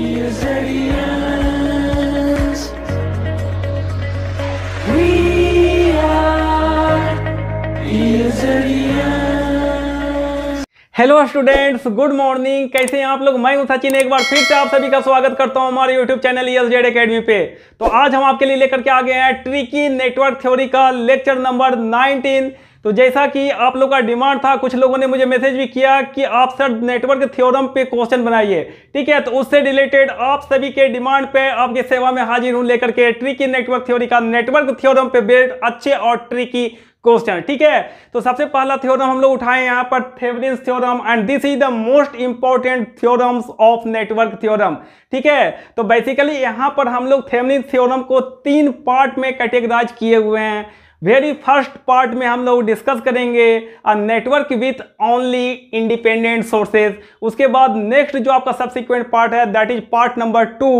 hello students good morning कैसे हैं आप लोग मैं हूं सचिन एक बार फिर से आप सभी का स्वागत करता हूं हमारे YouTube channel S Z academy पे तो आज हम आपके लिए लेकर के आ गए हैं ट्रिकी नेटवर्क थ्योरी का लेक्चर नंबर 19 तो जैसा कि आप लोग का डिमांड था कुछ लोगों ने मुझे मैसेज भी किया कि आप सर नेटवर्क थ्योरम पे क्वेश्चन बनाइए ठीक है तो उससे रिलेटेड आप सभी के डिमांड पे आपके सेवा में हाजिर हूं लेकर के ट्रिकी नेटवर्क थ्योरी का नेटवर्क थ्योरम पे बेस्ड अच्छे और ट्रिकी क्वेश्चन ठीक है तो सबसे पहला थ्योरम हम लोग उठाए यहाँ पर Thevenin's theorem and this is the most important theorems of network theorem ठीक है तो बेसिकली यहाँ पर हम लोग थेवरिन्स थ्योरम को तीन पार्ट में कैटेगराइज किए हुए हैं वेरी फर्स्ट पार्ट में हम लोग डिस्कस करेंगे a network with only independent sources उसके बाद नेक्स्ट जो आपका सब्सिक्वेंट पार्ट है that is part number two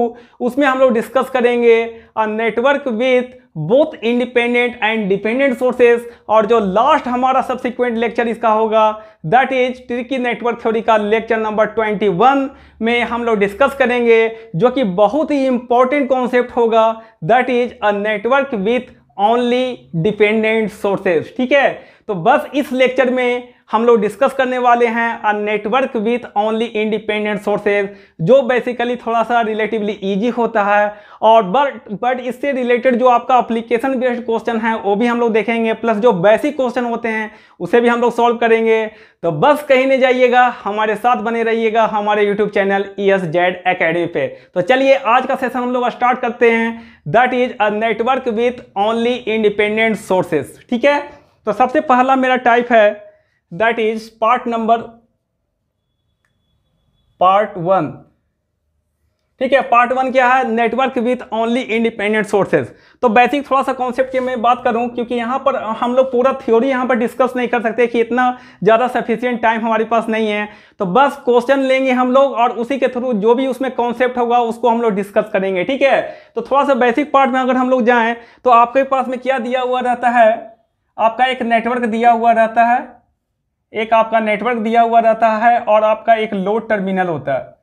उसमें हम लोग डिस्कस करेंगे a network with both independent and dependent sources और जो लास्ट हमारा सब्सिक्वेंट लेक्चर इसका होगा that is tricky network theory का लेक्चर नंबर 21 में हम लोग डिस्कस करेंगे जो कि बहुत ही इंपॉर्टेंट कॉन्सेप्ट होगा that is a network with only dependent sources ठीक है तो बस इस लेक्चर में हम लोग डिस्कस करने वाले हैं a network with only independent sources जो बेसिकली थोड़ा सा रिलेटिवली इजी होता है और बट बट इससे रिलेटेड जो आपका अप्लीकेशन बेस्ड क्वेश्चन है वो भी हम लोग देखेंगे प्लस जो बेसिक क्वेश्चन होते हैं उसे भी हम लोग सॉल्व करेंगे तो बस कहीं नहीं जाइएगा हमारे साथ बने रहिएगा हमारे YouTube channel E S Z academy पे तो चलिए आज का सेशन हम लोग स्टार्ट करते हैं that is a network with only independent sources ठीक है तो सबसे पहला मेरा टाइप है that is part number part one ठीक है पार्ट वन क्या है network with only independent sources तो बेसिक थोड़ा सा कॉन्सेप्ट की मैं बात करूं क्योंकि यहाँ पर हम लोग पूरा थ्योरी यहाँ पर डिस्कस नहीं कर सकते कि इतना ज़्यादा सफिशियंट टाइम हमारे पास नहीं है तो बस क्वेश्चन लेंगे हम लोग और उसी के थ्रू जो भी उसमें कॉन्सेप्ट होगा उसको हम लोग डिस्कस करेंगे ठीक है तो थोड़ा सा बेसिक पार्ट में अगर हम लोग जाएँ तो आपके पास में क्या दिया हुआ रहता है आपका एक नेटवर्क दिया हुआ रहता है एक आपका नेटवर्क दिया हुआ रहता है और आपका एक लोड टर्मिनल होता है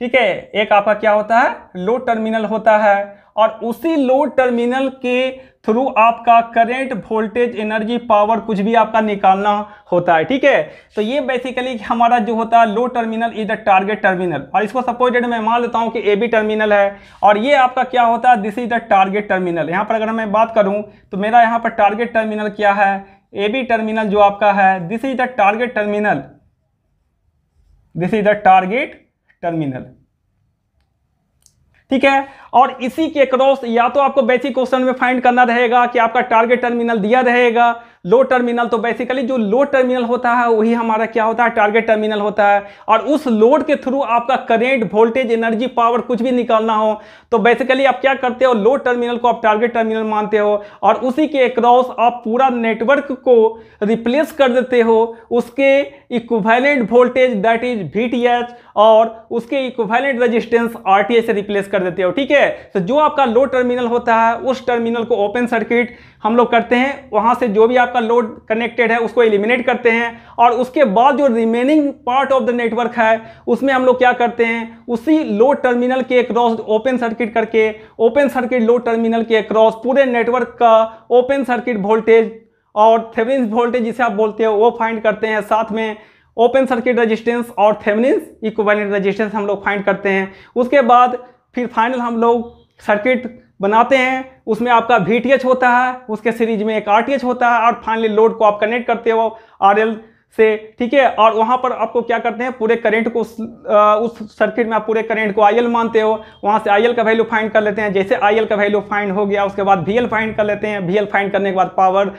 ठीक है एक आपका क्या होता है लो टर्मिनल होता है और उसी लो टर्मिनल के थ्रू आपका करंट वोल्टेज एनर्जी पावर कुछ भी आपका निकालना होता है ठीक है तो ये बेसिकली हमारा जो होता है load terminal is the target terminal और इसको सपोजेड मैं मान लेता हूँ कि ए बी टर्मिनल है और ये आपका क्या होता है this is the target terminal यहाँ पर अगर मैं बात करूँ तो मेरा यहाँ पर टारगेट टर्मिनल क्या है ए बी टर्मिनल जो आपका है this is the target terminal this is the target terminal ठीक है और इसी के क्रॉस या तो आपको बेसिक क्वेश्चन में फाइंड करना रहेगा कि आपका टारगेट टर्मिनल दिया रहेगा लो टर्मिनल तो बेसिकली जो लो टर्मिनल होता है वही हमारा क्या होता है टारगेट टर्मिनल होता है और उस लोड के थ्रू आपका करेंट वोल्टेज एनर्जी पावर कुछ भी निकालना हो तो बेसिकली आप क्या करते हो लो टर्मिनल को आप टारगेट टर्मिनल मानते हो और उसी के अक्रॉस आप पूरा नेटवर्क को रिप्लेस कर देते हो उसके equivalent voltage that is V और उसके इक्वैलेंट रजिस्टेंस आर से रिप्लेस कर देते हो ठीक है तो जो आपका लो टर्मिनल होता है उस टर्मिनल को ओपन सर्किट हम लोग करते हैं वहाँ से जो भी आपका लोड कनेक्टेड है उसको एलिमिनेट करते हैं और उसके बाद जो remaining part of the network है उसमें हम लोग क्या करते हैं उसी लोड टर्मिनल के क्रॉस ओपन सर्किट करके ओपन सर्किट लोड टर्मिनल के क्रॉस पूरे नेटवर्क का ओपन सर्किट वोल्टेज और थेविन वोल्टेज जिसे आप बोलते हैं वो फाइंड करते हैं साथ में ओपन सर्किट रजिस्टेंस और थेवनिन इक्वलेंट रजिस्टेंस हम लोग फाइंड करते हैं उसके बाद फिर फाइनल हम लोग सर्किट बनाते हैं उसमें आपका वी होता है उसके सीरीज में एक आर होता है और फाइनली लोड को आप कनेक्ट करते हो आर से ठीक है और वहाँ पर आपको क्या करते हैं पूरे करंट को उस, सर्किट में आप पूरे करंट को आई मानते हो वहाँ से आई का वैल्यू फाइंड कर लेते हैं जैसे आई का वैल्यू फाइंड हो गया उसके बाद वी फाइंड कर लेते हैं वी फाइंड करने के बाद power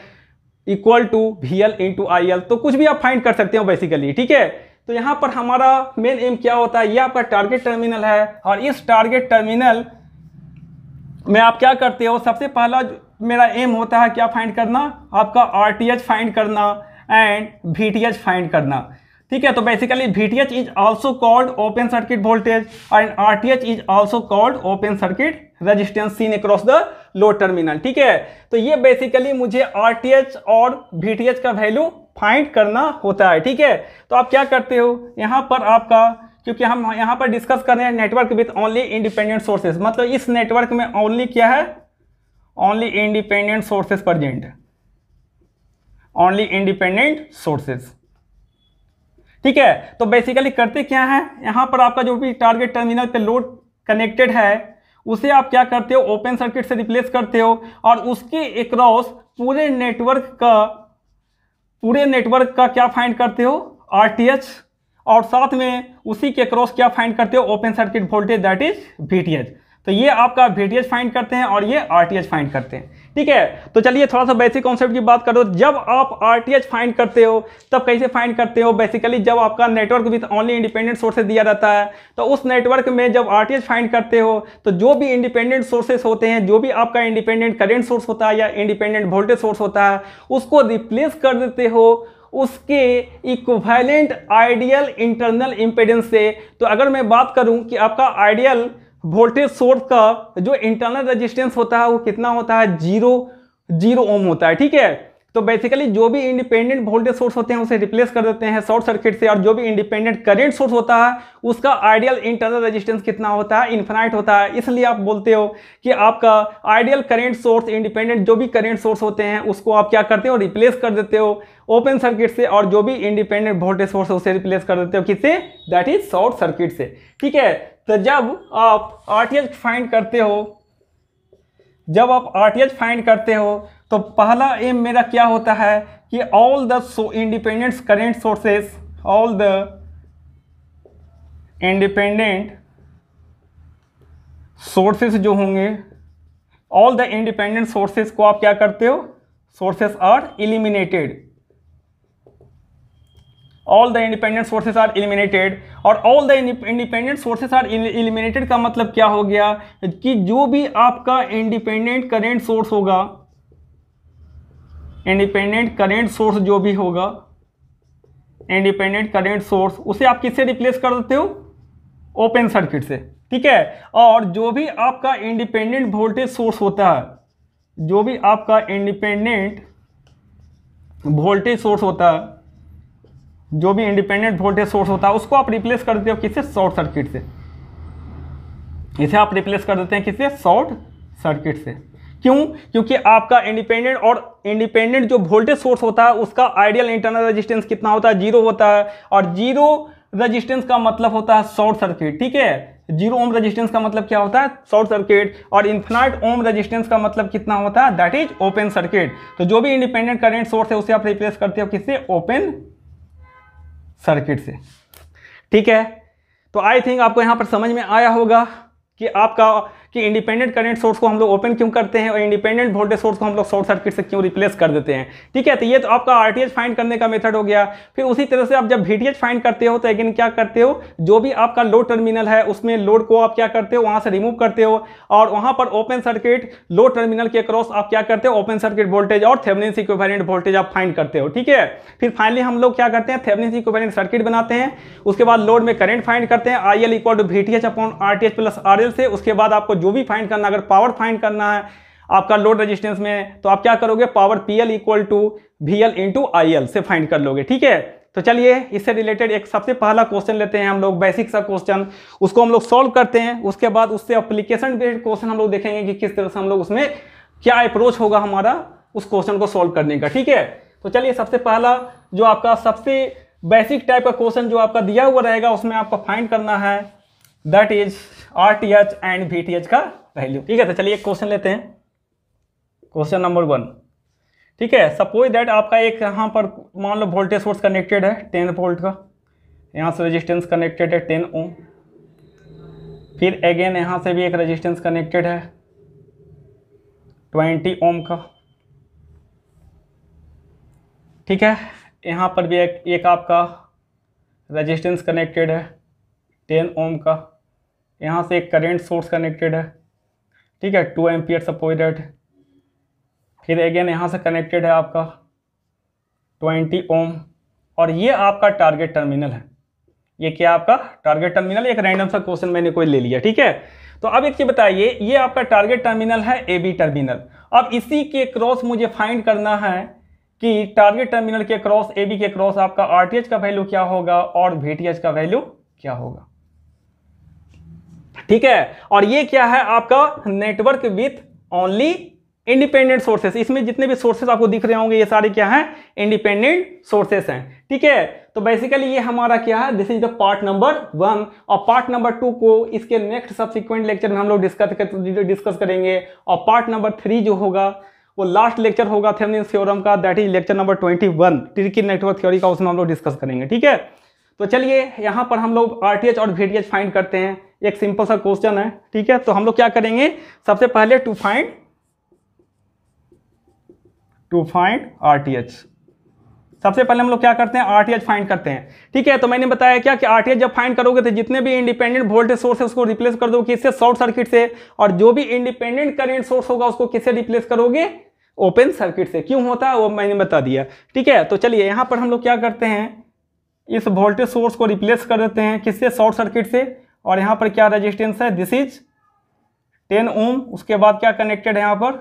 equal to V L into I L तो कुछ भी आप फाइंड कर सकते हो बेसिकली ठीक है तो यहाँ पर हमारा मेन एम क्या होता है ये आपका टारगेट टर्मिनल है और इस टारगेट टर्मिनल में आप क्या करते हो सबसे पहला मेरा एम होता है क्या फाइंड करना आपका आर फाइंड करना एंड वी फाइंड करना ठीक है तो basically V T H is also called open circuit voltage and R T H is also called open circuit resistance seen across the load terminal ठीक है तो ये बेसिकली मुझे आर टी एच और वी टी एच का value find करना होता है ठीक है तो आप क्या करते हो यहाँ पर आपका क्योंकि हम यहाँ पर डिस्कस कर रहे हैं network with only independent sources मतलब इस नेटवर्क में ओनली क्या है only independent sources present only independent sources ठीक है तो बेसिकली करते क्या है यहाँ पर आपका जो भी टारगेट टर्मिनल पे लोड कनेक्टेड है उसे आप क्या करते हो ओपन सर्किट से रिप्लेस करते हो और उसके अक्रॉस पूरे नेटवर्क का पूरे नेटवर्क का क्या फाइंड करते हो आर टी एच और साथ में उसी के क्रॉस क्या फाइंड करते हो open circuit voltage that is V तो ये आपका वी फाइंड करते हैं और ये आर फाइंड करते हैं ठीक है तो चलिए थोड़ा सा बेसिक कॉन्सेप्ट की बात करो जब आप आर फाइंड करते हो तब कैसे फाइंड करते हो बेसिकली जब आपका network with only independent sources दिया जाता है तो उस नेटवर्क में जब आर फाइंड करते हो तो जो भी इंडिपेंडेंट सोर्सेस होते हैं जो भी आपका इंडिपेंडेंट करेंट सोर्स होता है या इंडिपेंडेंट वोल्टेज सोर्स होता है उसको रिप्लेस कर देते हो उसके इक्वेलेंट आइडियल इंटरनल इम्पेडेंस से तो अगर मैं बात करूं कि आपका आइडियल वोल्टेज सोर्स का जो इंटरनल रेजिस्टेंस होता है वो कितना होता है जीरो जीरो ओम होता है ठीक है तो बेसिकली जो भी इंडिपेंडेंट वोल्टेज सोर्स होते हैं उसे रिप्लेस कर देते हैं शॉर्ट सर्किट से और जो भी इंडिपेंडेंट करेंट सोर्स होता है उसका आइडियल इंटरनल रेजिस्टेंस कितना होता है इन्फिनाइट होता है इसलिए आप बोलते हो कि आपका आइडियल करेंट सोर्स इंडिपेंडेंट जो भी करेंट सोर्स होते हैं उसको आप क्या करते हो रिप्लेस कर देते हो ओपन सर्किट से और जो भी इंडिपेंडेंट वोल्टेज सोर्स है उसे रिप्लेस कर देते हो किससे दैट इज शॉर्ट सर्किट से ठीक है तो जब आप आर फाइंड करते हो जब आप आर फाइंड करते हो तो पहला एम मेरा क्या होता है कि all the independent current sources all the independent sources जो होंगे ऑल द इंडिपेंडेंट सोर्सेज को आप क्या करते हो sources are eliminated all the independent sources are eliminated और all the independent sources are eliminated का मतलब क्या हो गया कि जो भी आपका इंडिपेंडेंट करेंट सोर्स होगा इंडिपेंडेंट करेंट सोर्स जो भी होगा इंडिपेंडेंट करेंट सोर्स उसे आप किससे रिप्लेस कर देते हो ओपन सर्किट से ठीक है और जो भी आपका इंडिपेंडेंट वोल्टेज सोर्स होता है जो भी आपका इंडिपेंडेंट वोल्टेज सोर्स होता है जो भी इंडिपेंडेंट वोल्टेज सोर्स होता है उसको आप रिप्लेस कर देते हो किससे शॉर्ट सर्किट से इसे आप रिप्लेस कर देते हैं किससे शॉर्ट सर्किट से क्यों क्योंकि आपका इंडिपेंडेंट और इंडिपेंडेंट जो वोल्टेज सोर्स होता है उसका आइडियल इंटरनल रेजिस्टेंस कितना होता है जीरो होता है और जीरो रेजिस्टेंस का मतलब होता है शॉर्ट सर्किट ठीक है जीरो ओम रेजिस्टेंस का मतलब क्या होता है शॉर्ट सर्किट और इन्फिनाइट ओम रेजिस्टेंस का मतलब कितना होता है दैट इज ओपन सर्किट तो जो भी इंडिपेंडेंट करेंट सोर्स है उसे आप रिप्लेस करते हो किससे ओपन सर्किट से ठीक है तो आई थिंक आपको यहाँ पर समझ में आया होगा कि आपका कि इंडिपेंडेंट करेंट सोर्स को हम लोग ओपन क्यों करते हैं और इंडिपेंडेंट वोल्टेज सोर्स को हम लोग शॉर्ट सर्किट से क्यों रिप्लेस कर देते हैं ठीक है तो ये तो आपका आर फाइंड करने का मेथड हो गया फिर उसी तरह से आप जब वी फाइंड करते हो तो अगेन क्या करते हो जो भी आपका लोड टर्मिनल है उसमें लोड को आप क्या करते हो वहाँ से रिमूव करते हो और वहाँ पर ओपन सर्किट लोड टर्मिनल के क्रॉस आप क्या करते हो ओपन सर्किट वोल्टेज और थेवनिन इक्विवेलेंट वोल्टेज आप फाइंड करते हो ठीक है फिर फाइनली हम लोग क्या करते हैं थेवनिन इक्विवेलेंट सर्किट बनाते हैं उसके बाद लोड में करंट फाइंड करते हैं I L equal to V T H upon R T H plus R L से उसके बाद आपको जो भी फाइंड करना अगर पावर फाइंड करना है आपका लोड रेजिस्टेंस में तो आप क्या करोगे power P L equal to V L into I L से फाइंड कर लोगे ठीक है तो चलिए इससे रिलेटेड एक सबसे पहला क्वेश्चन लेते हैं हम लोग बेसिक सा क्वेश्चन उसको हम लोग सॉल्व करते हैं उसके बाद उससे अप्लीकेशन बेस्ड क्वेश्चन हम लोग देखेंगे कि किस तरह से हम लोग उसमें क्या अप्रोच होगा हमारा उस क्वेश्चन को सॉल्व करने का ठीक है तो चलिए सबसे पहला जो आपका सबसे बेसिक टाइप का क्वेश्चन जो आपका दिया हुआ रहेगा उसमें आपको फाइंड करना है that is R T H and V T H का वैल्यू ठीक है तो चलिए एक क्वेश्चन लेते हैं क्वेश्चन नंबर वन ठीक है सपोज दैट आपका एक यहाँ पर मान लो वोल्टेज सोर्स कनेक्टेड है टेन वोल्ट का यहाँ से रेजिस्टेंस कनेक्टेड है टेन ओम फिर अगेन यहाँ से भी एक रेजिस्टेंस कनेक्टेड है ट्वेंटी ओम का ठीक है यहाँ पर भी एक एक आपका रेजिस्टेंस कनेक्टेड है टेन ओम का यहाँ से एक करेंट सोर्स कनेक्टेड है ठीक है टू एम्पियर सपोइडेड फिर अगेन यहाँ से कनेक्टेड है आपका ट्वेंटी ओम और ये आपका टारगेट टर्मिनल है ये क्या आपका टारगेट टर्मिनल एक रैंडम सा क्वेश्चन मैंने कोई ले लिया ठीक है तो अब एक चीज़ बताइए ये आपका टारगेट टर्मिनल है ए बी टर्मिनल अब इसी के क्रॉस मुझे फाइंड करना है कि टारगेट टर्मिनल के क्रॉस ए बी के क्रॉस आपका आर का वैल्यू क्या होगा और वी का वैल्यू क्या होगा ठीक है और ये क्या है आपका network with only independent sources इसमें जितने भी सोर्सेस आपको दिख रहे होंगे ये सारे क्या हैं इंडिपेंडेंट सोर्सेस हैं ठीक है तो बेसिकली ये हमारा क्या है this is the part number one और पार्ट नंबर टू को इसके नेक्स्ट सब्सिक्वेंट लेक्चर में हम लोग डिस्कस कर, डिस्कस करेंगे और पार्ट नंबर थ्री जो होगा वो लास्ट लेक्चर होगा थे थ्योरम का that is lecture number twenty one tricky network theory का उसमें हम लोग डिस्कस करेंगे ठीक है तो चलिए यहाँ पर हम लोग आर और वी फाइंड करते हैं एक सिंपल सा क्वेश्चन है ठीक है तो हम लोग क्या करेंगे सबसे पहले to find to find R T H सबसे पहले हम लोग क्या करते हैं आरटीएच फाइंड करते हैं ठीक है तो मैंने बताया क्या कि आरटीएच जब फाइंड करोगे तो जितने भी इंडिपेंडेंट वोल्टेज सोर्स है उसको रिप्लेस कर दोगे किससे शॉर्ट सर्किट से और जो भी इंडिपेंडेंट करेंट सोर्स होगा उसको किससे रिप्लेस करोगे ओपन सर्किट से क्यों होता है वो मैंने बता दिया ठीक है तो चलिए यहां पर हम लोग क्या करते हैं इस वोल्टेज सोर्स को रिप्लेस कर देते हैं किससे शॉर्ट सर्किट से और यहाँ पर क्या रेजिस्टेंस है दिस इज टेन ओम उसके बाद क्या कनेक्टेड है यहाँ पर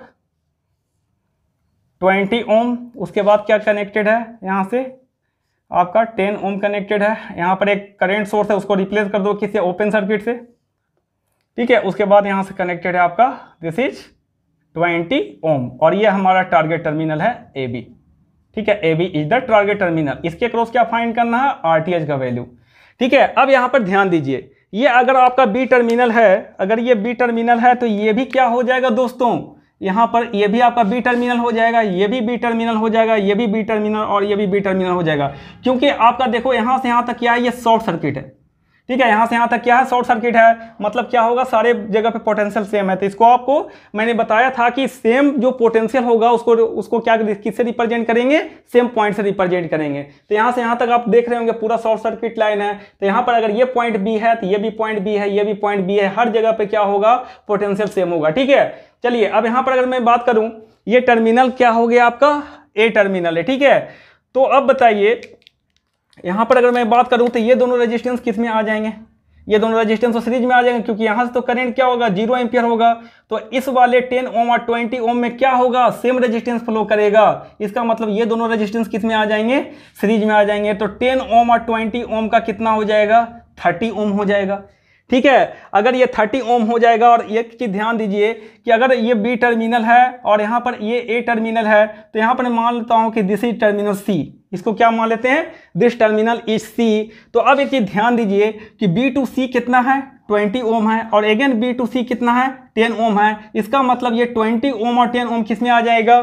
ट्वेंटी ओम उसके बाद क्या कनेक्टेड है यहाँ से आपका टेन ओम कनेक्टेड है यहाँ पर एक करेंट सोर्स है उसको रिप्लेस कर दो किसी ओपन सर्किट से ठीक है उसके बाद यहाँ से कनेक्टेड है आपका दिस इज ट्वेंटी ओम और ये हमारा टारगेट टर्मिनल है ए बी ठीक है A B is the target terminal इसके क्रॉस क्या फाइंड करना है आर टी एच का वैल्यू ठीक है अब यहाँ पर ध्यान दीजिए ये अगर आपका बी टर्मिनल है अगर ये बी टर्मिनल है तो ये भी क्या हो जाएगा दोस्तों यहाँ पर ये भी आपका बी टर्मिनल हो जाएगा ये भी बी टर्मिनल हो जाएगा ये भी बी टर्मिनल और ये भी बी टर्मिनल हो जाएगा क्योंकि आपका देखो यहाँ से यहाँ तक क्या है ये शॉर्ट सर्किट है ठीक है यहाँ से यहाँ तक क्या है शॉर्ट सर्किट है मतलब क्या होगा सारे जगह पे पोटेंशियल सेम है तो इसको आपको मैंने बताया था कि सेम जो पोटेंशियल होगा उसको उसको क्या किससे रिप्रेजेंट करेंगे सेम पॉइंट से रिप्रेजेंट करेंगे तो यहाँ से यहाँ तक आप देख रहे होंगे पूरा शॉर्ट सर्किट लाइन है तो यहाँ पर अगर ये पॉइंट बी है तो ये भी पॉइंट बी है ये भी पॉइंट बी है हर जगह पर क्या होगा पोटेंशियल सेम होगा ठीक है चलिए अब यहाँ पर अगर मैं बात करूँ ये टर्मिनल क्या हो गया आपका ए टर्मिनल है ठीक है तो अब बताइए यहाँ पर अगर मैं बात करूँ तो ये दोनों रजिस्टेंस किस में आ जाएंगे ये दोनों रेजिस्टेंस तो सीरीज में आ जाएंगे क्योंकि यहाँ से तो करंट क्या होगा जीरो एम्पियर होगा तो इस वाले 10 ओम और 20 ओम में क्या होगा सेम रेजिस्टेंस फ्लो करेगा इसका मतलब ये दोनों रेजिस्टेंस किस में आ जाएंगे सीरीज में आ जाएंगे तो 10 ओम और 20 ओम का कितना हो जाएगा 30 ओम हो जाएगा ठीक है अगर ये थर्टी ओम हो जाएगा और एक चीज़ ध्यान दीजिए कि अगर ये बी टर्मिनल है और यहाँ पर ये ए टर्मिनल है तो यहाँ पर मान लेता हूँ कि दिस इज टर्मिनल सी इसको क्या मान लेते हैं दिस टर्मिनल इज सी तो अब एक चीज़ ध्यान दीजिए कि बी टू सी कितना है 20 ओम है और अगेन बी टू सी कितना है 10 ओम है इसका मतलब ये 20 ओम और 10 ओम किस में आ जाएगा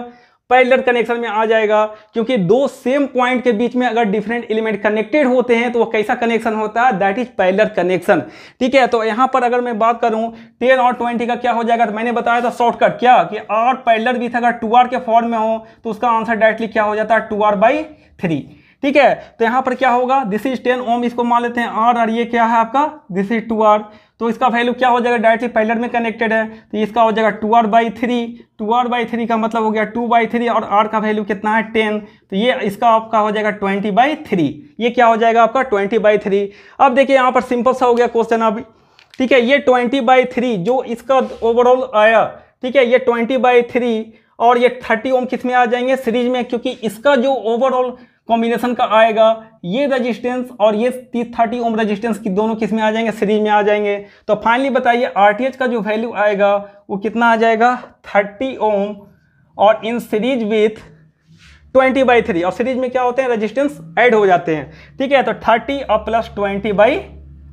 पैलर कनेक्शन में आ जाएगा क्योंकि दो सेम पॉइंट के बीच में अगर डिफरेंट एलिमेंट कनेक्टेड होते हैं तो वो कैसा कनेक्शन होता है दैट इज पैरेलल कनेक्शन ठीक है तो यहां पर अगर मैं बात करूं टेन और ट्वेंटी का क्या हो जाएगा तो मैंने बताया था शॉर्टकट क्या कि आर पैलर बीच अगर टू आर के फॉर्म में हो तो उसका आंसर डायरेक्टली क्या हो जाता है टू आर बाई थ्री ठीक है तो यहां पर क्या होगा दिस इज टेन ओम इसको मान लेते हैं आर और ये क्या है आपका दिस इज टू आर तो इसका वैल्यू क्या हो जाएगा डायरेक्टली पैलर में कनेक्टेड है तो इसका हो जाएगा two R by three two R by three का मतलब हो गया टू बाई थ्री और आर का वैल्यू कितना है टेन तो ये इसका आपका हो जाएगा ट्वेंटी बाई थ्री ये क्या हो जाएगा आपका ट्वेंटी बाई थ्री अब देखिए यहाँ पर सिंपल सा हो गया क्वेश्चन अब ठीक है ये ट्वेंटी बाई थ्री जो इसका ओवरऑल आया ठीक है ये ट्वेंटी बाई थ्री और ये थर्टी ओम किस में आ जाएंगे सीरीज में क्योंकि इसका जो ओवरऑल कॉम्बिनेशन का आएगा ये रेजिस्टेंस और ये तीस थर्टी ओम रेजिस्टेंस की दोनों किस में आ जाएंगे सीरीज में आ जाएंगे तो फाइनली बताइए आर का जो वैल्यू आएगा वो कितना आ जाएगा थर्टी ओम और in series with twenty by three और सीरीज में क्या होते हैं रेजिस्टेंस ऐड हो जाते हैं ठीक है तो थर्टी और प्लस ट्वेंटी बाई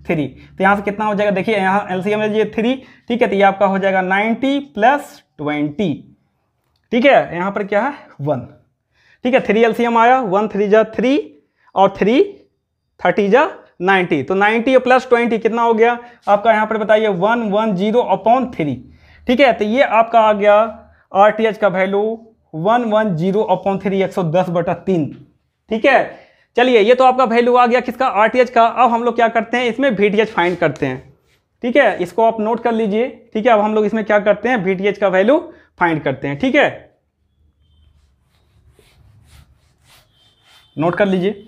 थ्री तो यहाँ से कितना हो जाएगा देखिए यहाँ एल सी एम थ्री ठीक है तो ये आपका हो जाएगा नाइन्टी प्लस ट्वेंटी ठीक है यहाँ पर क्या है वन ठीक है थ्री एलसीएम आया वन थ्री जा थ्री और थ्री थर्टी जा नाइन्टी तो नाइन्टी प्लस ट्वेंटी कितना हो गया आपका यहाँ पर बताइए one one zero upon three ठीक है तो ये आपका आ गया आर का value one one zero upon three एक सौ दस बटा तीन ठीक है चलिए ये तो आपका वैल्यू आ गया किसका आर का अब हम लोग क्या करते हैं इसमें वी फाइंड करते हैं ठीक है इसको आप नोट कर लीजिए ठीक है अब हम लोग इसमें क्या करते हैं वी का वैल्यू फाइंड करते हैं ठीक है नोट कर लीजिए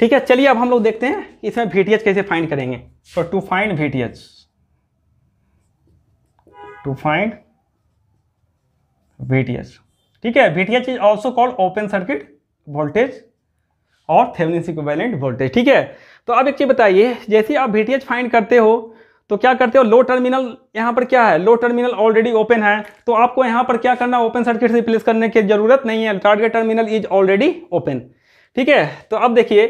ठीक है चलिए अब हम लोग देखते हैं इसमें वी कैसे फाइंड करेंगे तो to find V to find V ठीक है V is also called open circuit voltage और थेवनिन इक्विवेलेंट वोल्टेज ठीक है तो अब एक चीज़ बताइए जैसे आप वी फाइंड करते हो तो क्या करते हो लो टर्मिनल यहाँ पर क्या है लो टर्मिनल ऑलरेडी ओपन है तो आपको यहाँ पर क्या करना ओपन सर्किट रिप्लेस करने की जरूरत नहीं है target terminal is already open ठीक है तो अब देखिए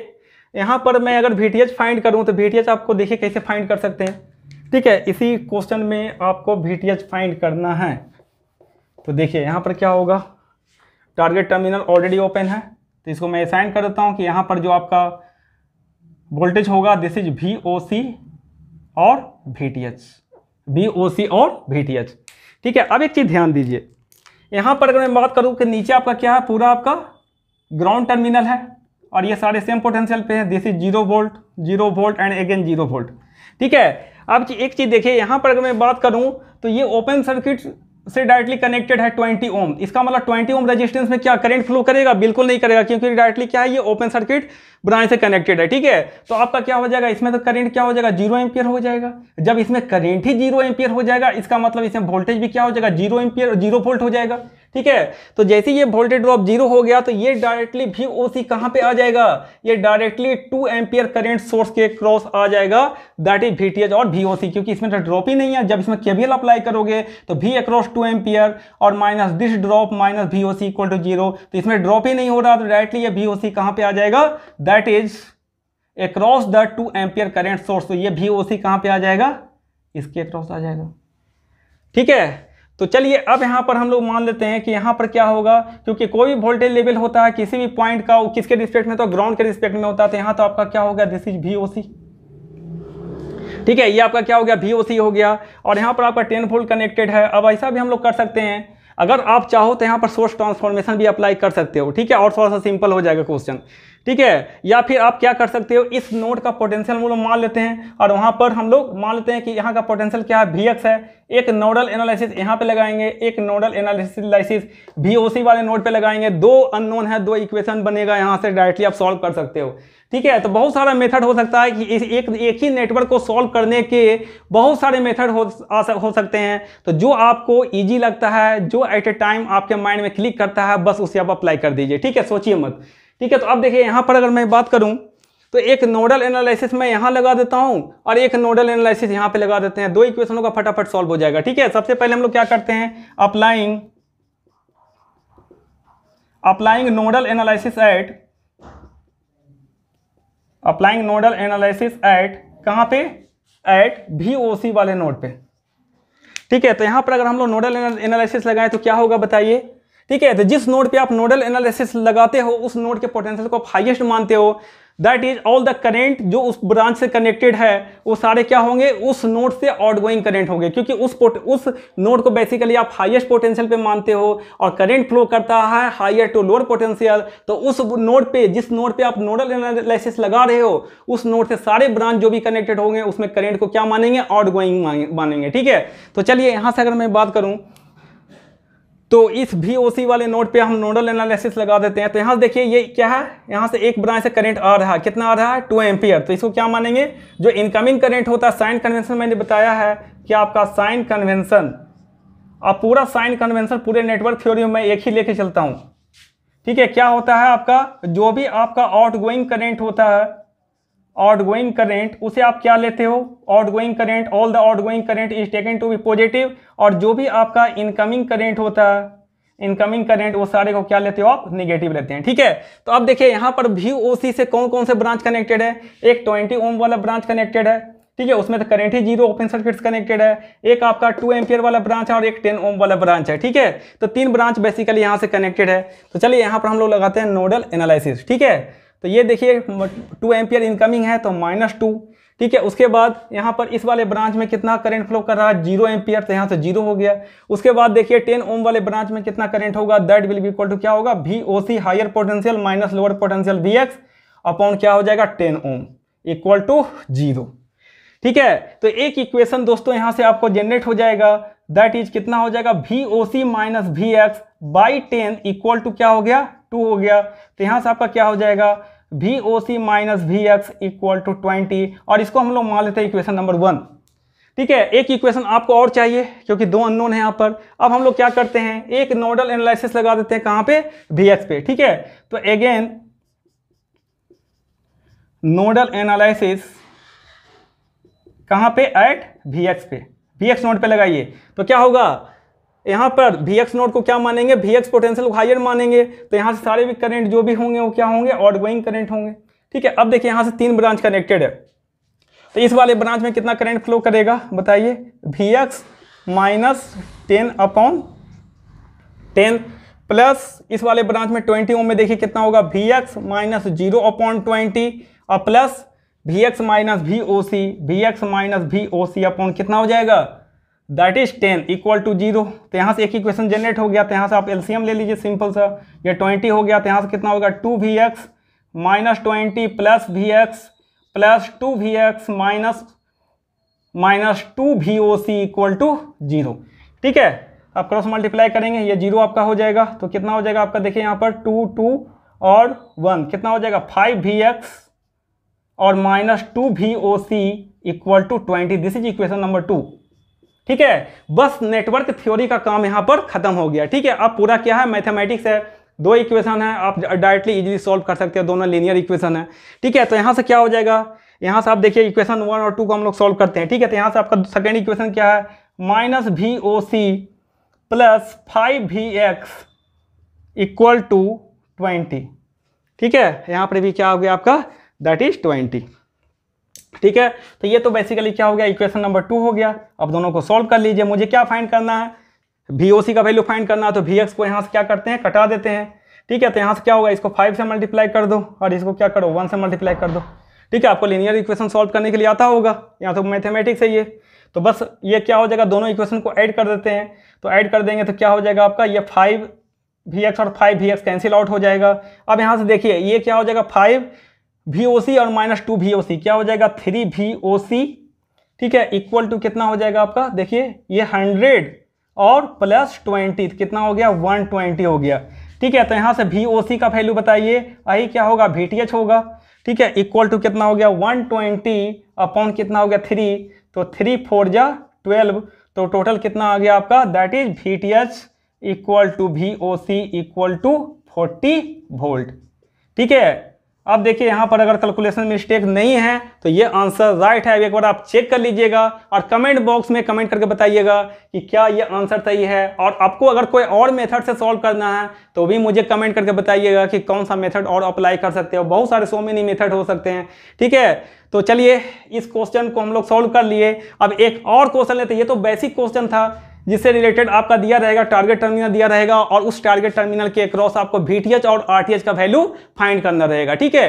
यहाँ पर मैं अगर वी टी फाइंड करूँ तो वी आपको देखिए कैसे फाइंड कर सकते हैं ठीक है इसी क्वेश्चन में आपको वी फाइंड करना है तो देखिए यहाँ पर क्या होगा टारगेट टर्मिनल ऑलरेडी ओपन है तो इसको मैं असाइन कर देता हूँ कि यहाँ पर जो आपका वोल्टेज होगा this is V O C और V T H V O C और भी टी एच ठीक है अब एक चीज़ ध्यान दीजिए यहाँ पर अगर मैं बात करूँ कि नीचे आपका क्या है पूरा आपका ग्राउंड टर्मिनल है और ये सारे सेम पोटेंशियल पे हैं this is zero volt zero volt and again zero volt ठीक है अब एक चीज़ देखिए यहाँ पर अगर मैं बात करूँ तो ये ओपन सर्किट से डायरेक्टली कनेक्टेड है 20 ओम इसका मतलब 20 ओम रेजिस्टेंस में क्या करंट फ्लो करेगा बिल्कुल नहीं करेगा क्योंकि डायरेक्टली क्या है ये ओपन सर्किट ब्रांच से कनेक्टेड है ठीक है तो आपका क्या हो जाएगा इसमें तो करंट क्या हो जाएगा जीरो एम्पियर हो जाएगा जब इसमें करंट ही जीरो एम्पियर हो जाएगा इसका मतलब इसमें वोल्टेज भी क्या हो जाएगा जीरो एम्पियर जीरो वोल्ट हो जाएगा ठीक है तो जैसे ये वोल्टेज ड्रॉप जीरो हो गया तो ये डायरेक्टली भी ओ सी कहाँ पे आ जाएगा ये directly two ampere current source के क्रॉस आ जाएगा दैट इज वी और वी क्योंकि इसमें ड्रॉप तो ही नहीं है जब इसमें केबीएल अप्लाई करोगे तो भी अक्रॉस टू एम्पियर और minus this drop minus V O C equal to zero तो इसमें ड्रॉप ही नहीं हो रहा तो डायरेक्टली ये वी ओ सी कहाँ पर आ जाएगा that is across the two ampere current source तो ये वी ओ सी कहाँ पर आ जाएगा इसके अक्रॉस आ जाएगा ठीक है तो चलिए अब यहाँ पर हम लोग मान लेते हैं कि यहाँ पर क्या होगा क्योंकि कोई भी वोल्टेज लेवल होता है किसी भी पॉइंट का किसके रिस्पेक्ट में तो ग्राउंड के रिस्पेक्ट में होता है तो यहाँ तो आपका क्या होगा this is V O C ठीक है ये आपका क्या हो गया वी ओ सी हो गया और यहाँ पर आपका टेन वोल्ट कनेक्टेड है अब ऐसा भी हम लोग कर सकते हैं अगर आप चाहो तो यहाँ पर सोर्स ट्रांसफॉर्मेशन भी अप्लाई कर सकते हो ठीक है और थोड़ा सा सिंपल हो जाएगा क्वेश्चन ठीक है या फिर आप क्या कर सकते हो इस नोड का पोटेंशियल हम लोग मान लेते हैं और वहाँ पर हम लोग मान लेते हैं कि यहाँ का पोटेंशियल क्या है वी है एक नोडल एनालिसिस यहाँ पे लगाएंगे एक नोडल एनालिसिस वी वाले नोड पे लगाएंगे दो अननोन है दो इक्वेशन बनेगा यहाँ से डायरेक्टली आप सॉल्व कर सकते हो ठीक है तो बहुत सारा मेथड हो सकता है कि इस एक एक ही नेटवर्क को सॉल्व करने के बहुत सारे मेथड हो हो सकते हैं तो जो आपको इजी लगता है जो एट ए टाइम आपके माइंड में क्लिक करता है बस उसे आप अप्लाई कर दीजिए ठीक है सोचिए मत ठीक है तो अब देखिए यहाँ पर अगर मैं बात करूँ तो एक नोडल एनालिसिस मैं यहाँ लगा देता हूँ और एक नोडल एनालिसिस यहाँ पे लगा देते हैं दो इक्वेशनों का फटाफट सॉल्व हो जाएगा ठीक है सबसे पहले हम लोग क्या करते हैं applying applying nodal analysis at applying nodal analysis at कहाँ पे एट भी वाले नोड पे ठीक है तो यहाँ पर अगर हम लोग नोडल एनालिसिस लगाएं तो क्या होगा बताइए ठीक है तो जिस नोड पे आप नोडल एनालिसिस लगाते हो उस नोड के पोटेंशियल को आप हाइएस्ट मानते हो that is all the current जो उस ब्रांच से कनेक्टेड है वो सारे क्या होंगे उस नोड से आउट गोइंग करेंट होंगे क्योंकि उस उस नोड को बेसिकली आप हाईएस्ट पोटेंशियल पे मानते हो और करेंट फ्लो करता है हाइयर टू लोअर पोटेंशियल तो उस नोड पे जिस नोड पे आप नोडल एनालिसिस लगा रहे हो उस नोड से सारे ब्रांच जो भी कनेक्टेड होंगे उसमें करेंट को क्या मानेंगे आउट गोइंग मानेंगे ठीक है तो चलिए यहाँ से अगर मैं बात करूँ तो इस भी सी वाले नोट पे हम नोडल एनालिसिस लगा देते हैं तो यहाँ से देखिए ये क्या है यहाँ से एक ब्रांच से करंट आ रहा है कितना आ रहा है टू एम्पियर तो इसको क्या मानेंगे जो इनकमिंग करंट होता है साइन कन्वेंशन मैंने बताया है कि आपका साइन कन्वेंशन आप पूरा साइन कन्वेंशन पूरे नेटवर्क थ्योरी में एक ही लेके चलता हूँ ठीक है क्या होता है आपका जो भी आपका आउट गोइंग करेंट होता है आउट गोइंग करेंट उसे आप क्या लेते हो out going current all the out going current is taken to be positive और जो भी आपका इनकमिंग करेंट होता है इनकमिंग करेंट वो सारे को क्या लेते हो आप निगेटिव लेते हैं ठीक है तो अब देखिए यहाँ पर भी सी से कौन कौन से ब्रांच कनेक्टेड है एक ट्वेंटी ओम वाला ब्रांच कनेक्टेड है ठीक है उसमें तो करेंट ही जीरो ओपन सर्किट कनेक्टेड है एक आपका टू एम्पियर वाला ब्रांच है और एक टेन ओम वाला ब्रांच है ठीक है तो तीन ब्रांच बेसिकली यहाँ से कनेक्टेड है तो चलिए यहाँ पर हम लोग लगाते हैं नोडल एनालिसिस ठीक है तो ये देखिए टू एम्पियर इनकमिंग है तो माइनस टू ठीक है उसके बाद यहाँ पर इस वाले ब्रांच में कितना करंट फ्लो कर रहा है जीरो एम्पियर तो यहाँ से जीरो हो गया उसके बाद देखिए टेन ओम वाले ब्रांच में कितना करंट होगा that will be equal to क्या होगा V O C higher potential minus lower potential V X upon क्या हो जाएगा ten ohm equal to zero ठीक है तो एक इक्वेशन दोस्तों यहाँ से आपको जनरेट हो जाएगा दैट इज कितना हो जाएगा V O C minus V X by ten equal to क्या हो गया टू हो गया तो यहां से आपका क्या हो जाएगा V O C minus V X equal to twenty और इसको हम लोग मान लेते हैं इक्वेशन नंबर वन ठीक है एक इक्वेशन आपको और चाहिए क्योंकि दो अननोन है यहाँ पर अब हम लोग क्या करते हैं एक नोडल एनालिसिस लगा देते हैं कहाँ पे वी एक्स पे ठीक है तो अगेन नोडल एनालिसिस कहाँ पे एट वी एक्स पे वी एक्स नोड पे लगाइए तो क्या होगा यहाँ पर वी एक्स नोट को क्या मानेंगे वी एक्स पोटेंशियल को हायर मानेंगे तो यहाँ से सारे भी करंट जो भी होंगे वो क्या होंगे आउट गोइंग करंट होंगे ठीक है अब देखिए यहाँ से तीन ब्रांच कनेक्टेड है तो इस वाले ब्रांच में कितना करंट फ्लो करेगा बताइए V X minus ten upon ten plus इस वाले ब्रांच में ट्वेंटी ओम में देखिए कितना होगा V X minus zero upon twenty और plus V X minus V O C V X minus V O C upon कितना हो जाएगा that is ten equal to zero तो यहाँ से एक इक्वेशन जनरेट हो गया तो यहाँ से आप एलसीएम ले लीजिए सिंपल सा या ट्वेंटी हो गया तो यहाँ से कितना होगा two V X minus twenty plus V X plus two V X minus minus two V O C equal to zero ठीक है आप क्रॉस मल्टीप्लाई करेंगे ये जीरो आपका हो जाएगा तो कितना हो जाएगा आपका देखिए यहाँ पर टू टू और वन कितना हो जाएगा फाइव वी एक्स और minus two V O C equal to twenty this is equation number two ठीक है बस नेटवर्क थ्योरी का काम यहाँ पर खत्म हो गया ठीक है अब पूरा क्या है मैथमेटिक्स है दो इक्वेशन है आप डायरेक्टली इजीली सॉल्व कर सकते हो दोनों लीनियर इक्वेशन है ठीक है तो यहाँ से क्या हो जाएगा यहाँ से आप देखिए इक्वेशन वन और टू को हम लोग सॉल्व करते हैं ठीक है तो यहाँ से आपका सेकेंड इक्वेशन क्या है minus V O C plus five V X equal to twenty ठीक है यहाँ पर भी क्या हो गया आपका दैट इज ट्वेंटी ठीक है तो ये तो बेसिकली क्या हो गया इक्वेशन नंबर टू हो गया अब दोनों को सॉल्व कर लीजिए मुझे क्या फाइंड करना है वी ओ सी का वैल्यू फाइंड करना है तो वी एक्स को यहाँ से क्या करते हैं कटा देते हैं ठीक है तो यहाँ से क्या होगा इसको फाइव से मल्टीप्लाई कर दो और इसको क्या करो वन से मल्टीप्लाई कर दो ठीक है आपको लीनियर इक्वेशन सॉल्व करने के लिए आता होगा यहाँ तो मैथमेटिक्स है ये तो बस ये क्या हो जाएगा दोनों इक्वेशन को ऐड कर देते हैं तो ऐड कर देंगे तो क्या हो जाएगा आपका ये फाइव वी एक्स और five V X cancel out हो जाएगा अब यहाँ से देखिए ये क्या हो जाएगा फाइव वी ओ सी और minus two V O C क्या हो जाएगा थ्री वी ओ सी ठीक है इक्वल टू कितना हो जाएगा आपका देखिए ये हंड्रेड और प्लस ट्वेंटी तो कितना हो गया वन ट्वेंटी हो गया ठीक है तो यहाँ से वी ओ सी का वैल्यू बताइए आई क्या होगा वी टी एच होगा ठीक है इक्वल टू कितना हो गया वन ट्वेंटी अपॉन कितना हो गया थ्री तो थ्री फोर जा ट्वेल्व तो टोटल कितना आ गया आपका that is V T H equal to V O C equal to forty volt ठीक है अब देखिए यहाँ पर अगर कैलकुलेशन मिस्टेक नहीं है तो ये आंसर राइट है एक बार आप चेक कर लीजिएगा और कमेंट बॉक्स में कमेंट करके बताइएगा कि क्या ये आंसर सही है और आपको अगर कोई और मेथड से सॉल्व करना है तो भी मुझे कमेंट करके बताइएगा कि कौन सा मेथड और अप्लाई कर सकते हो बहुत सारे सो मेनी मेथड हो सकते हैं ठीक है तो चलिए इस क्वेश्चन को हम लोग सॉल्व कर लिए अब एक और क्वेश्चन लेते ये तो बेसिक क्वेश्चन था जिससे रिलेटेड आपका दिया रहेगा टारगेट टर्मिनल दिया रहेगा और उस टारगेट टर्मिनल के अक्रॉस आपको एच और एच का वैल्यू फाइंड करना रहेगा ठीक है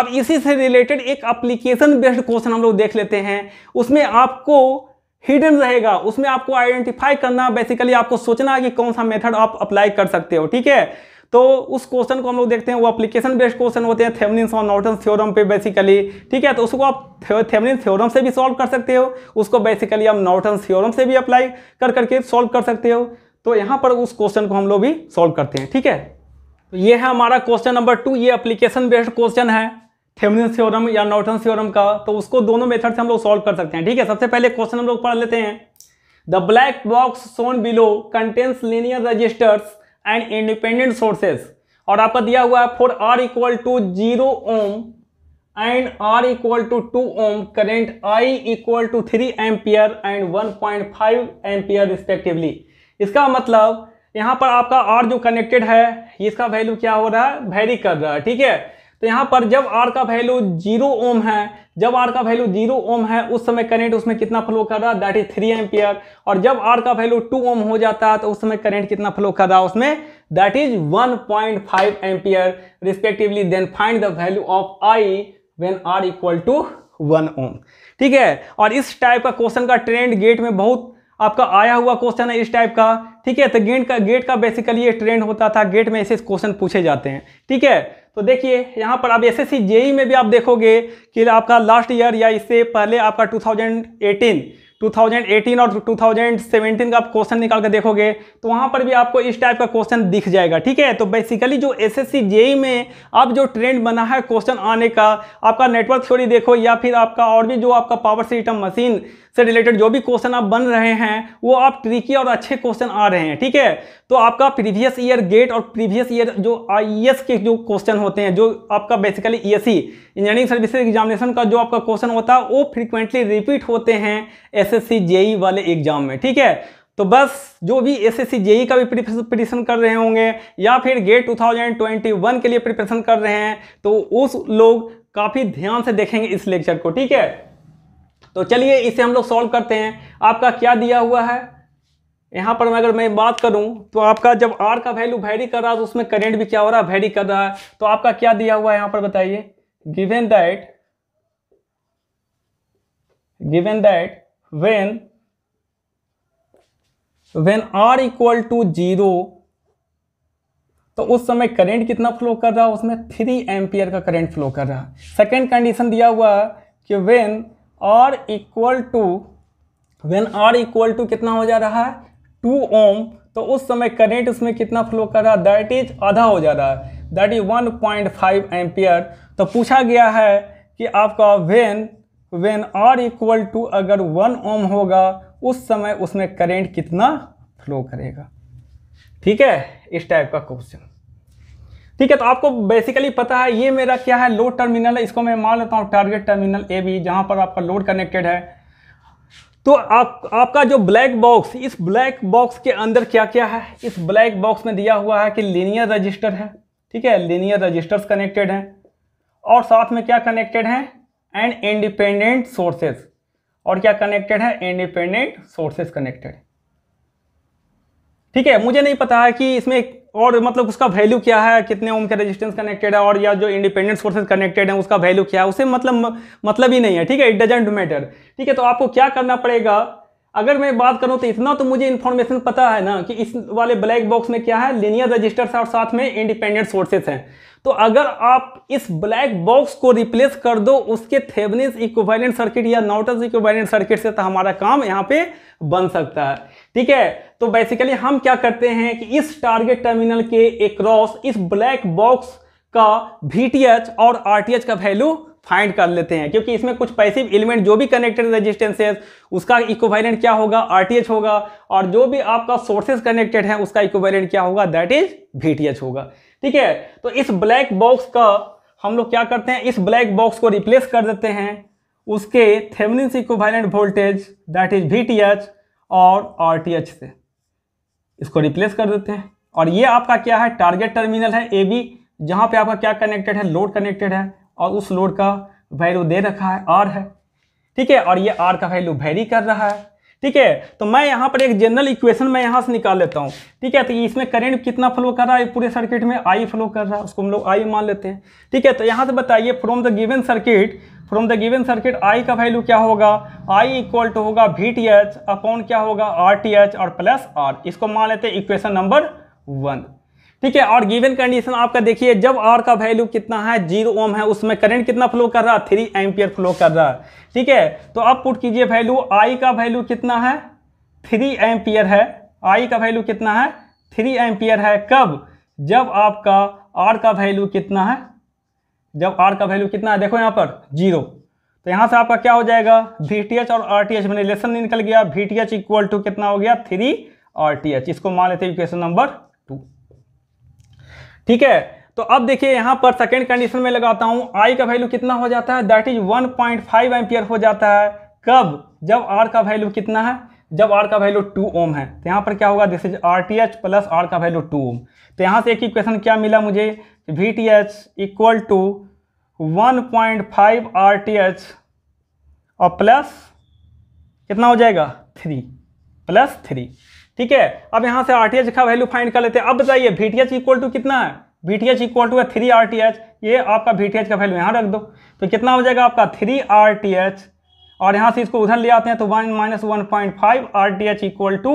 अब इसी से रिलेटेड एक अप्लीकेशन बेस्ड क्वेश्चन हम लोग देख लेते हैं उसमें आपको हिडन रहेगा उसमें आपको आइडेंटिफाई करना बेसिकली आपको सोचना है कि कौन सा मेथड आप अप्लाई कर सकते हो ठीक है तो उस क्वेश्चन को हम लोग देखते हैं वो एप्लीकेशन बेस्ड क्वेश्चन होते हैं थेमनिन और नॉर्टन थ्योरम पे बेसिकली ठीक है तो उसको आप थेमनिन थ्योरम से भी सॉल्व कर सकते हो उसको बेसिकली आप नॉर्टन थ्योरम से भी अप्लाई कर करके सॉल्व कर सकते हो तो यहाँ पर उस क्वेश्चन को हम लोग भी सॉल्व करते हैं ठीक है तो ये है हमारा क्वेश्चन नंबर टू ये अप्लीकेशन बेस्ड क्वेश्चन है थेमनिन थ्योरम या नॉर्टन थ्योरम का तो उसको दोनों मेथड से हम लोग सॉल्व कर सकते हैं ठीक है सबसे पहले क्वेश्चन हम लोग पढ़ लेते हैं the black box shown below contains linear resistors and independent sources और आपका दिया हुआ है for R equal to zero ohm and R equal to two ohm current I equal to three ampere and one point five ampere respectively इसका मतलब यहाँ पर आपका आर जो कनेक्टेड है इसका वैल्यू क्या हो रहा है वेरी कर रहा है ठीक है तो यहाँ पर जब आर का वैल्यू जीरो ओम है जब आर का वैल्यू जीरो ओम है उस समय करंट उसमें कितना फ्लो कर रहा है दैट इज थ्री एम्पियर और जब आर का वैल्यू टू ओम हो जाता है तो उस समय करंट कितना फ्लो कर रहा है उसमें that is one point five ampere respectively then find the value of I when R equal to one ohm ठीक है और इस टाइप का क्वेश्चन का ट्रेंड गेट में बहुत आपका आया हुआ क्वेश्चन है इस टाइप का ठीक है तो गेट का गेट का बेसिकली ये ट्रेंड होता था गेट में ऐसे क्वेश्चन पूछे जाते हैं ठीक है तो देखिए यहाँ पर आप एस एस e में भी आप देखोगे कि आपका लास्ट ईयर या इससे पहले आपका 2018 2018 और 2017 का आप क्वेश्चन निकाल कर देखोगे तो वहाँ पर भी आपको इस टाइप का क्वेश्चन दिख जाएगा ठीक है तो बेसिकली जो एस एस e में अब जो ट्रेंड बना है क्वेश्चन आने का आपका नेटवर्क थ्योरी देखो या फिर आपका और भी जो आपका पावर सिस्टम मशीन से रिलेटेड जो भी क्वेश्चन आप बन रहे हैं वो आप ट्रिकी और अच्छे क्वेश्चन आ रहे हैं ठीक है तो आपका प्रीवियस ईयर गेट और प्रीवियस ईयर जो आई e के जो क्वेश्चन होते हैं जो आपका basically E engineering service examination का जो आपका क्वेश्चन होता है वो फ्रिक्वेंटली रिपीट होते हैं एस एस e वाले एग्जाम में ठीक है तो बस जो भी एस एस जेई का भी प्रिपरेशन कर रहे होंगे या फिर गेट 2021 के लिए प्रिपरेशन कर रहे हैं तो उस लोग काफ़ी ध्यान से देखेंगे इस लेक्चर को ठीक है तो चलिए इसे हम लोग सॉल्व करते हैं आपका क्या दिया हुआ है यहाँ पर मैं अगर मैं बात करूँ तो आपका जब आर का वैल्यू वेरी कर रहा है तो उसमें करेंट भी क्या हो रहा है वेरी कर रहा है तो आपका क्या दिया हुआ है यहाँ पर बताइए given that given that when when R equal to zero तो उस समय करंट कितना फ्लो कर रहा है उसमें थ्री एम्पियर का करंट फ्लो कर रहा है सेकेंड कंडीशन दिया हुआ कि when R equal to when R equal to कितना हो जा रहा है टू ओम तो उस समय करेंट उसमें कितना फ्लो कर रहा है दैट इज आधा हो जा रहा है that is one point five ampere तो पूछा गया है कि आपका when when R equal to अगर वन ओम होगा उस समय उसमें करेंट कितना फ्लो करेगा ठीक है इस टाइप का क्वेश्चन ठीक है तो आपको बेसिकली पता है ये मेरा क्या है लोड टर्मिनल है इसको मैं मान लेता हूँ टारगेट टर्मिनल ए बी जहाँ पर आपका लोड कनेक्टेड है तो आप आपका जो ब्लैक बॉक्स इस ब्लैक बॉक्स के अंदर क्या क्या है इस ब्लैक बॉक्स में दिया हुआ है कि लीनियर रजिस्टर है ठीक है लीनियर रजिस्टर्स कनेक्टेड हैं और साथ में क्या कनेक्टेड हैं एंड इंडिपेंडेंट सोर्सेज और क्या कनेक्टेड है इंडिपेंडेंट सोर्सेज कनेक्टेड ठीक है मुझे नहीं पता है कि इसमें और मतलब उसका वैल्यू क्या है कितने ओम के रेजिस्टेंस कनेक्टेड है और या जो इंडिपेंडेंट सोर्सेज कनेक्टेड है उसका वैल्यू क्या है उसे मतलब मतलब ही नहीं है ठीक है इट डजेंट मैटर ठीक है तो आपको क्या करना पड़ेगा अगर मैं बात करूं तो इतना तो मुझे इन्फॉर्मेशन पता है ना कि इस वाले ब्लैक बॉक्स में क्या है लिनियर रजिस्टर्स और साथ में इंडिपेंडेंट सोर्सेस हैं तो अगर आप इस ब्लैक बॉक्स को रिप्लेस कर दो उसके थेबनिस इक्वाइलेंट सर्किट या नोटस इक्वाइलेंट सर्किट से तो हमारा काम यहाँ पे बन सकता है ठीक है तो बेसिकली हम क्या करते हैं कि इस टारगेट टर्मिनल के एक इस ब्लैक बॉक्स का वी और आर का वैल्यू फाइंड कर लेते हैं क्योंकि इसमें कुछ पैसिव एलिमेंट जो भी कनेक्टेड है उसका इक्वाइलेंट क्या होगा आरटीएच होगा और जो भी आपका सोर्सेज कनेक्टेड है उसका इक्वाइलेंट क्या होगा दैट इज वीटीएच होगा ठीक है तो इस ब्लैक बॉक्स का हम लोग क्या करते हैं इस ब्लैक बॉक्स को रिप्लेस कर देते हैं उसके Thevenin equivalent voltage that is V T H और आर से इसको रिप्लेस कर देते हैं और ये आपका क्या है टारगेट टर्मिनल है ए बी जहाँ पे आपका क्या कनेक्टेड है लोड कनेक्टेड है और उस लोड का वैल्यू दे रखा है आर है ठीक है और ये आर का वैल्यू वेरी कर रहा है ठीक है तो मैं यहाँ पर एक जनरल इक्वेशन मैं यहाँ से निकाल लेता हूँ ठीक है तो इसमें करंट कितना फ्लो कर रहा है पूरे सर्किट में आई फ्लो कर रहा है उसको हम लोग आई मान लेते हैं ठीक है तो यहाँ से बताइए from the given circuit from the given circuit I का वैल्यू क्या होगा आई इक्वल टू होगा वी टी एच अपॉन क्या होगा आर टी एच और प्लस आर इसको मान लेते हैं इक्वेशन नंबर वन ठीक है और गिवन कंडीशन आपका देखिए जब आर का वैल्यू कितना है जीरो ओम है उसमें करंट कितना फ्लो कर रहा है थ्री एम्पियर फ्लो कर रहा है ठीक है तो आप पुट कीजिए वैल्यू आई का वैल्यू कितना है थ्री एम्पियर है आई का वैल्यू कितना है थ्री एम्पियर है कब जब आपका आर का वैल्यू कितना है जब आर का वैल्यू कितना है देखो यहाँ पर जीरो तो यहाँ से आपका क्या हो जाएगा वी टी एच और आर टी एच में लेसन निकल गया V T H equal to कितना हो गया थ्री आर टी एच इसको मान लेते हैं इक्वेशन नंबर ठीक है तो अब देखिए यहां पर सेकेंड कंडीशन में लगाता हूं आई का वैल्यू कितना हो जाता है दैट इज 1.5 पॉइंट हो जाता है कब जब आर का वैल्यू कितना है जब आर का वैल्यू टू ओम है तो यहां पर क्या होगा this is R T H plus R का वैल्यू टू ओम तो यहां से एक इक्वेशन क्या मिला मुझे V T H equal to one point five R T H और प्लस कितना हो जाएगा थ्री प्लस थ्री ठीक है अब यहां से आरटीएच का वैल्यू फाइंड कर लेते हैं अब बताइए भीटीएच इक्वल टू कितना है भीटीएच इक्वल टू है थ्री आरटीएच ये आपका भीटीएच का वैल्यू यहां रख दो तो कितना हो जाएगा आपका थ्री आरटीएच और यहाँ से इसको उधर ले आते हैं तो one minus one point five R T H equal to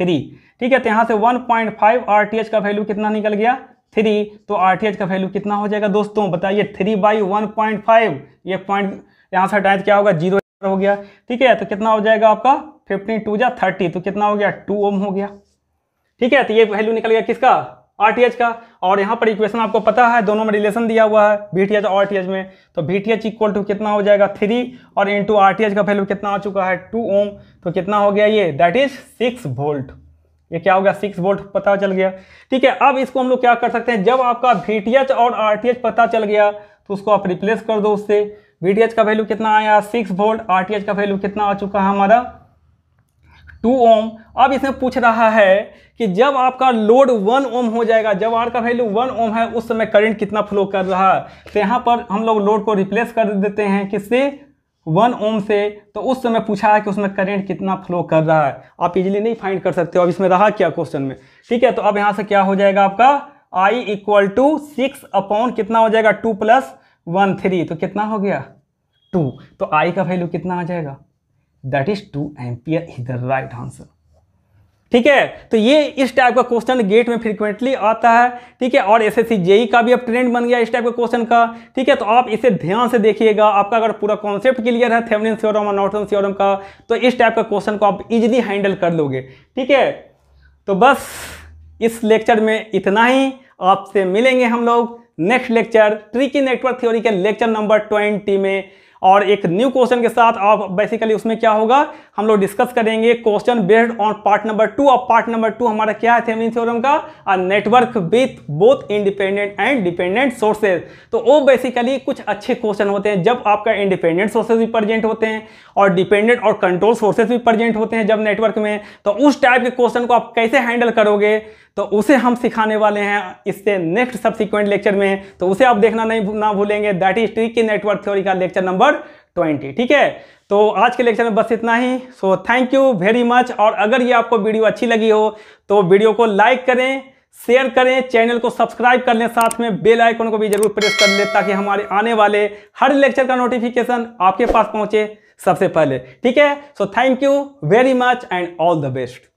three ठीक है तो यहाँ से one point five R T H का वैल्यू कितना निकल गया थ्री तो आर टी एच का वैल्यू कितना हो जाएगा दोस्तों बताइए three by one point five ये पॉइंट यहाँ से हटाए क्या होगा जीरो हो गया ठीक है तो कितना हो जाएगा आपका फिफ्टीन टू जा थर्टी तो कितना हो गया टू ओम हो गया ठीक है तो ये वैल्यू निकल गया किसका आर का और यहाँ पर इक्वेशन आपको पता है दोनों में रिलेशन दिया हुआ है बी टी एच और टी एच में तो V T H equal to कितना हो जाएगा थ्री और इंटू आर टी एच का वैल्यू कितना आ चुका है टू ओम तो कितना हो गया ये दैट इज सिक्स वोल्ट ये क्या हो गया सिक्स वोल्ट पता चल गया ठीक है अब इसको हम लोग क्या कर सकते हैं जब आपका वी और आर पता चल गया तो उसको आप रिप्लेस कर दो उससे वी का वैल्यू कितना आया सिक्स वोल्ट आर का वैल्यू कितना आ चुका है हमारा टू ओम अब इसमें पूछ रहा है कि जब आपका लोड वन ओम हो जाएगा जब आर का वैल्यू वन ओम है उस समय करंट कितना फ्लो कर रहा है तो यहाँ पर हम लोग लोड को रिप्लेस कर देते हैं किससे वन ओम से तो उस समय पूछा है कि उसमें करंट कितना फ्लो कर रहा है आप इजीली नहीं फाइंड कर सकते हो अब इसमें रहा क्या क्वेश्चन में ठीक है तो अब यहाँ से क्या हो जाएगा आपका I equal to six upon कितना हो जाएगा टू प्लस वन थ्री तो कितना हो गया टू तो आई का वैल्यू कितना आ जाएगा that is two ampere is the right answer ठीक है तो ये इस टाइप का क्वेश्चन गेट में फ्रीक्वेंटली आता है ठीक है और एस एस जेई का भी अब ट्रेंड बन गया इस टाइप का क्वेश्चन का ठीक है तो आप इसे ध्यान से देखिएगा आपका अगर पूरा कॉन्सेप्ट क्लियर है थेवनिन सियोरम और नॉर्थन सियोरम का तो इस टाइप का क्वेश्चन को आप इजीली हैंडल कर लोगे ठीक है तो बस इस लेक्चर में इतना ही आपसे मिलेंगे हम लोग next lecture tricky network theory के लेक्चर नंबर ट्वेंटी में और एक न्यू क्वेश्चन के साथ आप बेसिकली उसमें क्या होगा हम लोग डिस्कस करेंगे question based on part number two और पार्ट नंबर टू हमारा क्या है थेमनी थ्योरम का network with both independent and dependent sources तो वो बेसिकली कुछ अच्छे क्वेश्चन होते हैं जब आपका इंडिपेंडेंट सोर्सेज भी प्रजेंट होते हैं और डिपेंडेंट और कंट्रोल सोर्सेज भी प्रजेंट होते हैं जब नेटवर्क में तो उस टाइप के क्वेश्चन को आप कैसे हैंडल करोगे तो उसे हम सिखाने वाले हैं इससे नेक्स्ट सब्सिक्वेंट लेक्चर में तो उसे आप देखना नहीं ना भूलेंगे दैट इज ट्रिक की नेटवर्क थ्योरी का लेक्चर नंबर ट्वेंटी ठीक है तो आज के लेक्चर में बस इतना ही so thank you very much और अगर ये आपको वीडियो अच्छी लगी हो तो वीडियो को लाइक करें शेयर करें चैनल को सब्सक्राइब कर लें साथ में बेल आइकन को भी जरूर प्रेस कर लें ताकि हमारे आने वाले हर लेक्चर का नोटिफिकेशन आपके पास पहुंचे सबसे पहले ठीक है so thank you very much and all the best